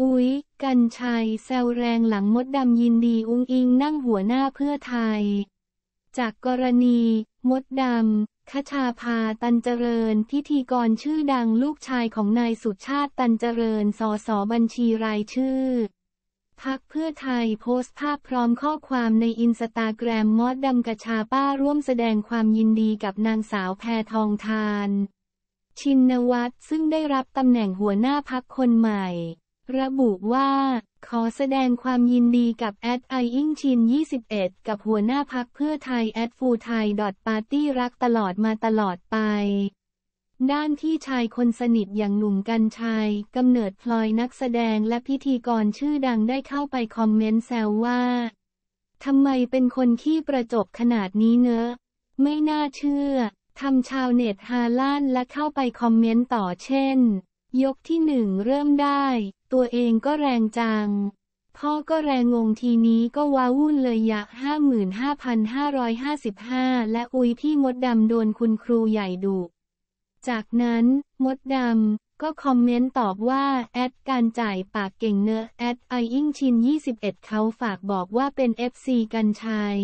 อุ๊ยกันชัย แซวแรงหลังมดดำยินดีอุ้งอิงนั่งหัวหน้าเพื่อไทย จากกรณี มดดำคชาพาตันเจริญ พิธีกรชื่อดังลูกชายของนายสุชาติตันเจริญสอสอบัญชีรายชื่อ พักเพื่อไทย โพสต์ภาพพร้อมข้อความในอินสตาแกรมมอดดำกระชาป้าร่วมแสดงความยินดีกับนางสาวแพทองทาน ชินวัตรซึ่งได้รับตำแหน่งหัวหน้าพักคนใหม่ระบุว่า ขอแสดงความยินดีกับแอดไออิงชิน21กับหัวหน้าพักเพื่อไทยแอดฟูไทยดอทปาร์ตี้รักตลอดมาตลอดไป ด้านที่ชายคนสนิทอย่างหนุ่มกันชัยกำเนิดพลอยนักแสดงและพิธีกรชื่อดังได้เข้าไปคอมเมนต์แซวว่า ทำไมเป็นคนขี้ประจบขนาดนี้เนอะ ไม่น่าเชื่อ ทำชาวเน็ตฮาล่านและเข้าไปคอมเมนต์ต่อเช่น ยกที่หนึ่งเริ่มได้ตัวเองก็แรงจัง พ่อก็แรงงงทีนี้ก็ว้าวุ่นเลยอยาก55,555 และอุยพี่มดดำโดนคุณครูใหญ่ดุ จากนั้นมดดำก็คอมเมนต์ตอบว่า แอดการจ่ายปากเก่งเนอะ แอดไออิงชิน 21 เขาฝากบอกว่าเป็นเอฟซีกันชัย